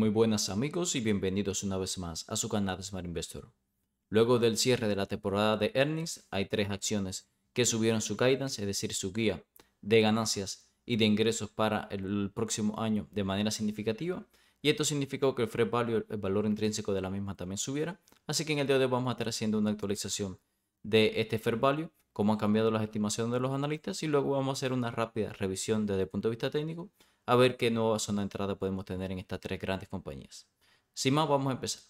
Muy buenas amigos y bienvenidos una vez más a su canal Smart Investor. Luego del cierre de la temporada de earnings, hay tres acciones que subieron su guidance, es decir, su guía de ganancias y de ingresos para el próximo año de manera significativa. Y esto significó que el fair value, el valor intrínseco de la misma, también subiera. Así que en el día de hoy vamos a estar haciendo una actualización de este fair value, cómo han cambiado las estimaciones de los analistas y luego vamos a hacer una rápida revisión desde el punto de vista técnico a ver qué nueva zona de entrada podemos tener en estas tres grandes compañías. Sin más, vamos a empezar.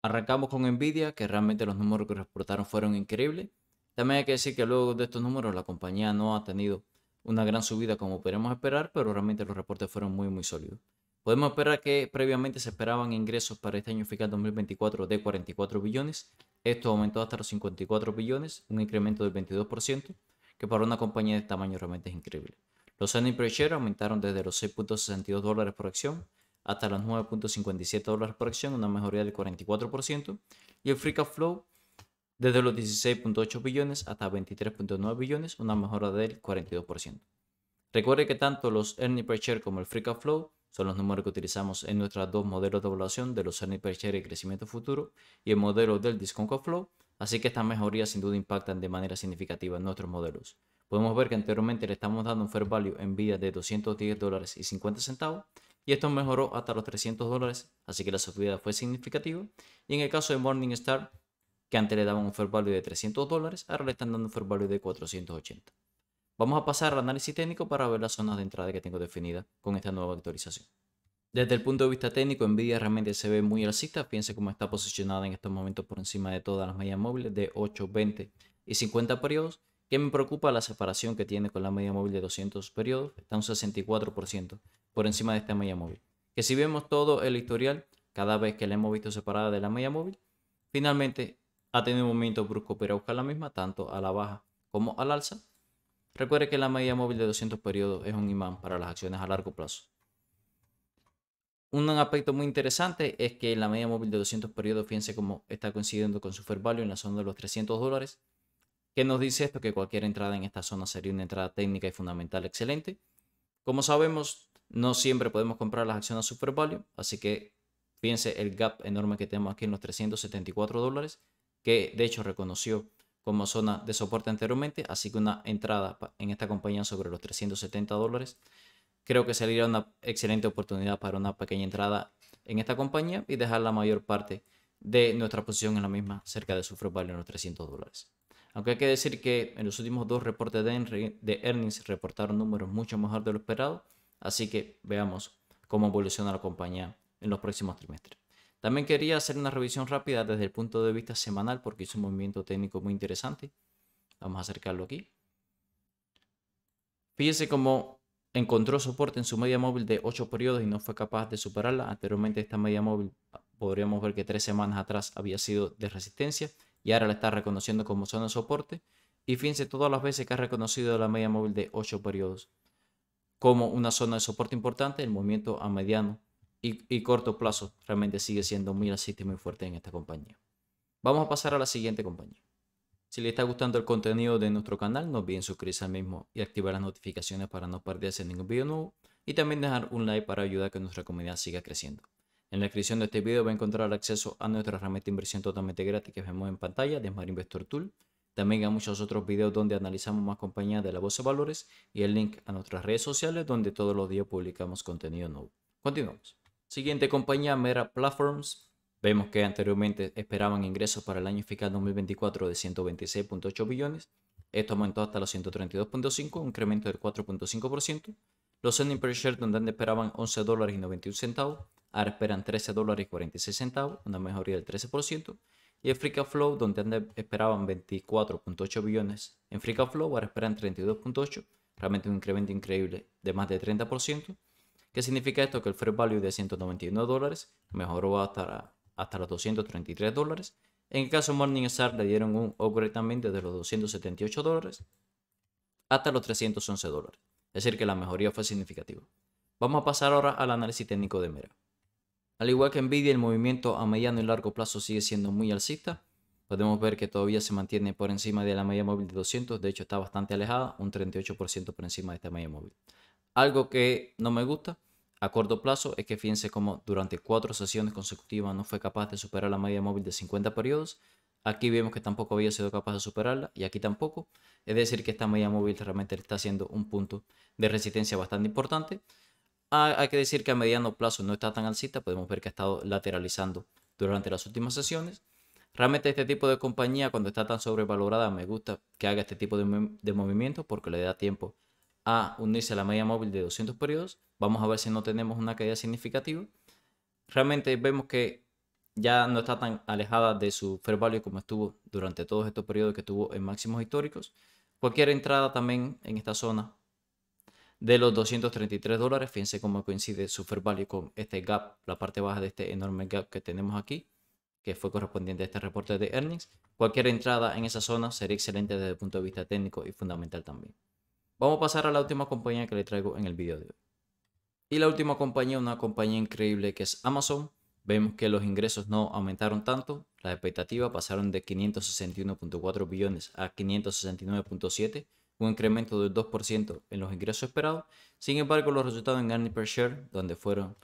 Arrancamos con Nvidia, que realmente los números que reportaron fueron increíbles. También hay que decir que luego de estos números la compañía no ha tenido una gran subida como podríamos esperar, pero realmente los reportes fueron muy muy sólidos. Podemos esperar que previamente se esperaban ingresos para este año fiscal 2024 de 44 billones. Esto aumentó hasta los 54 billones, un incremento del 22%, que para una compañía de este tamaño realmente es increíble. Los earnings per share aumentaron desde los 6.62 dólares por acción hasta los 9.57 dólares por acción, una mejoría del 44%, y el free cash flow desde los 16.8 billones hasta 23.9 billones, una mejora del 42%. Recuerde que tanto los earnings per share como el free cash flow son los números que utilizamos en nuestros dos modelos de evaluación de los earnings per share y crecimiento futuro y el modelo del discount cash flow, así que estas mejorías sin duda impactan de manera significativa en nuestros modelos podemos ver que anteriormente le estamos dando un fair value en vida de 210 dólares y 50 centavos y esto mejoró hasta los 300 dólares, así que la subida fue significativa. Y en el caso de Morningstar, que antes le daban un fair value de 300 dólares, ahora le están dando un fair value de 480. Vamos a pasar al análisis técnico para ver las zonas de entrada que tengo definidas con esta nueva actualización. Desde el punto de vista técnico, Nvidia realmente se ve muy alcista. Fíjense cómo está posicionada en estos momentos por encima de todas las medias móviles de 8, 20 y 50 periodos. ¿Qué me preocupa? La separación que tiene con la media móvil de 200 periodos está un 64% por encima de esta media móvil. Que si vemos todo el historial, cada vez que la hemos visto separada de la media móvil, finalmente ha tenido un momento brusco pero buscar la misma, tanto a la baja como al alza. Recuerde que la media móvil de 200 periodos es un imán para las acciones a largo plazo. Un aspecto muy interesante es que la media móvil de 200 periodos, fíjense cómo está coincidiendo con su fair value en la zona de los 300 dólares, ¿Qué nos dice esto? Que cualquier entrada en esta zona sería una entrada técnica y fundamental excelente. Como sabemos, no siempre podemos comprar las acciones a super value, así que piense el gap enorme que tenemos aquí en los 374 dólares, que de hecho reconoció como zona de soporte anteriormente, así que una entrada en esta compañía sobre los 370 dólares creo que sería una excelente oportunidad para una pequeña entrada en esta compañía y dejar la mayor parte de nuestra posición en la misma cerca de Super value en los 300 dólares. Aunque hay que decir que en los últimos dos reportes de, earnings reportaron números mucho mejor de lo esperado, así que veamos cómo evoluciona la compañía en los próximos trimestres. También quería hacer una revisión rápida desde el punto de vista semanal porque hizo un movimiento técnico muy interesante. Vamos a acercarlo aquí. Fíjese cómo encontró soporte en su media móvil de 8 periodos y no fue capaz de superarla. Anteriormente esta media móvil podríamos ver que tres semanas atrás había sido de resistencia y ahora la está reconociendo como zona de soporte. Y fíjense todas las veces que ha reconocido la media móvil de 8 periodos como una zona de soporte importante, el movimiento a mediano y, corto plazo realmente sigue siendo muy asistente muy fuerte en esta compañía. Vamos a pasar a la siguiente compañía. Si le está gustando el contenido de nuestro canal, no olviden suscribirse al mismo y activar las notificaciones para no perderse ningún video nuevo y también dejar un like para ayudar a que nuestra comunidad siga creciendo. En la descripción de este video va a encontrar acceso a nuestra herramienta de inversión totalmente gratis que vemos en pantalla de Smart Investor Tool. También a muchos otros videos donde analizamos más compañías de la voz de valores y el link a nuestras redes sociales donde todos los días publicamos contenido nuevo. Continuamos. Siguiente compañía, Mera Platforms. Vemos que anteriormente esperaban ingresos para el año fiscal 2024 de 126.8 billones. Esto aumentó hasta los 132.5, un incremento del 4.5%. Los earnings per share donde esperaban 11 dólares y 91 centavos Ahora esperan 13 dólares 46 centavos, una mejoría del 13%. Y el Free Cash Flow, donde esperaban 24.8 billones en Free Cash Flow, ahora esperan 32.8, realmente un incremento increíble de más de 30%. ¿Qué significa esto? Que el free Value de 191 dólares mejoró hasta, hasta los 233 dólares. En el caso de Morningstar le dieron un upgrade también de los 278 dólares hasta los 311 dólares. Es decir, que la mejoría fue significativa. Vamos a pasar ahora al análisis técnico de Mera. Al igual que Nvidia, el movimiento a mediano y largo plazo sigue siendo muy alcista. Podemos ver que todavía se mantiene por encima de la media móvil de 200, de hecho está bastante alejada, un 38% por encima de esta media móvil. Algo que no me gusta a corto plazo es que fíjense cómo durante cuatro sesiones consecutivas no fue capaz de superar la media móvil de 50 periodos. Aquí vemos que tampoco había sido capaz de superarla y aquí tampoco. Es decir, que esta media móvil realmente está siendo un punto de resistencia bastante importante. Ah, hay que decir que a mediano plazo no está tan alcista, podemos ver que ha estado lateralizando durante las últimas sesiones. Realmente este tipo de compañía cuando está tan sobrevalorada me gusta que haga este tipo de, movimiento movimientos porque le da tiempo a unirse a la media móvil de 200 periodos. Vamos a ver si no tenemos una caída significativa. Realmente vemos que ya no está tan alejada de su fair value como estuvo durante todos estos periodos que estuvo en máximos históricos. Cualquier entrada también en esta zona de los 233 dólares. Fíjense cómo coincide Super Value con este gap, la parte baja de este enorme gap que tenemos aquí, que fue correspondiente a este reporte de earnings. Cualquier entrada en esa zona sería excelente desde el punto de vista técnico y fundamental también. Vamos a pasar a la última compañía que le traigo en el video de hoy. Y la última compañía, una compañía increíble que es Amazon. Vemos que los ingresos no aumentaron tanto, las expectativas pasaron de 561.4 billones a 569.7 un incremento del 2% en los ingresos esperados. Sin embargo, los resultados en earnings per share, donde fueron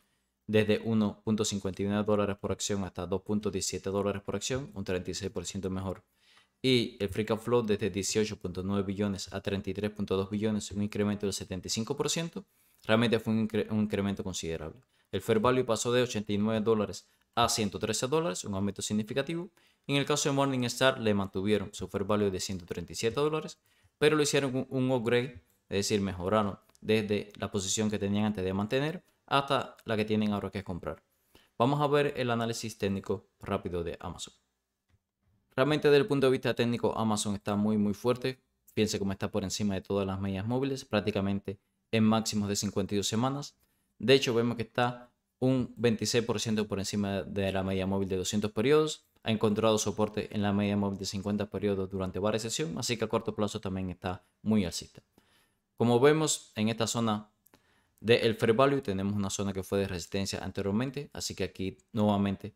desde $1.59 dólares por acción hasta 2.17 dólares por acción, un 36% mejor. Y el free cash flow desde 18.9 billones a 33.2 billones, un incremento del 75%, realmente fue un, incremento considerable. El fair value pasó de 89 dólares a 113 dólares, un aumento significativo. En el caso de Morningstar le mantuvieron su fair value de 137 dólares, pero lo hicieron un upgrade, es decir, mejoraron desde la posición que tenían antes de mantener hasta la que tienen ahora que comprar. Vamos a ver el análisis técnico rápido de Amazon. Realmente desde el punto de vista técnico Amazon está muy muy fuerte. Piense cómo está por encima de todas las medias móviles, prácticamente en máximos de 52 semanas. De hecho vemos que está un 26% por encima de la media móvil de 200 periodos ha encontrado soporte en la media móvil de 50 periodos durante varias sesiones, así que a corto plazo también está muy alcista. Como vemos en esta zona del el fair value tenemos una zona que fue de resistencia anteriormente, así que aquí nuevamente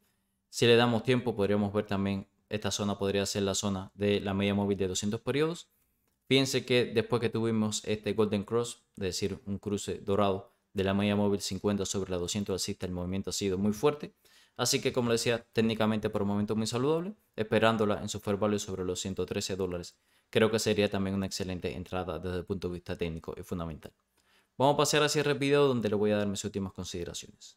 si le damos tiempo podríamos ver también esta zona podría ser la zona de la media móvil de 200 periodos. Piense que después que tuvimos este Golden Cross, es decir, un cruce dorado de la media móvil 50 sobre la 200 alcista, el movimiento ha sido muy fuerte. Así que, como decía, técnicamente por un momento muy saludable, esperándola en su fair value sobre los 113 dólares. Creo que sería también una excelente entrada desde el punto de vista técnico y fundamental. Vamos a pasar a cierre el video donde le voy a dar mis últimas consideraciones.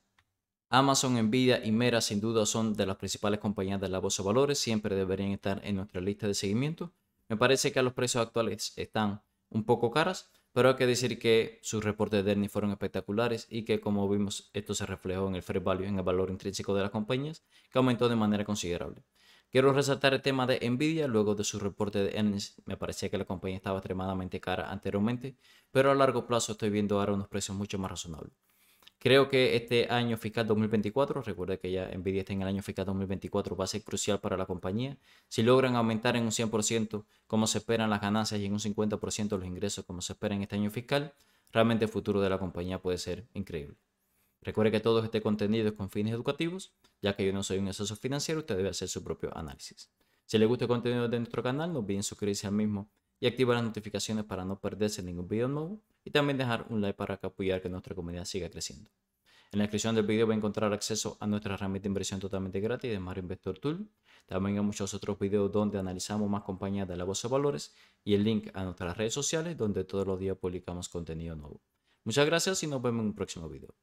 Amazon, Nvidia y Mera sin duda son de las principales compañías de la bolsa de valores, siempre deberían estar en nuestra lista de seguimiento. Me parece que a los precios actuales están un poco caras, pero hay que decir que sus reportes de Ernie fueron espectaculares y que, como vimos, esto se reflejó en el fair value, en el valor intrínseco de las compañías, que aumentó de manera considerable. Quiero resaltar el tema de Nvidia, luego de su reporte de earnings me parecía que la compañía estaba extremadamente cara anteriormente, pero a largo plazo estoy viendo ahora unos precios mucho más razonables. Creo que este año fiscal 2024, recuerde que ya Nvidia está en el año fiscal 2024, va a ser crucial para la compañía. Si logran aumentar en un 100% como se esperan las ganancias y en un 50% los ingresos como se espera en este año fiscal, realmente el futuro de la compañía puede ser increíble. Recuerde que todo este contenido es con fines educativos, ya que yo no soy un asesor financiero, usted debe hacer su propio análisis. Si le gusta el contenido de nuestro canal, no olviden suscribirse al mismo y activar las notificaciones para no perderse ningún video nuevo y también dejar un like para apoyar que nuestra comunidad siga creciendo. En la descripción del video va a encontrar acceso a nuestra herramienta de inversión totalmente gratis de Mario Investor Tool. También hay muchos otros videos donde analizamos más compañías de la Voz de valores y el link a nuestras redes sociales donde todos los días publicamos contenido nuevo. Muchas gracias y nos vemos en un próximo video.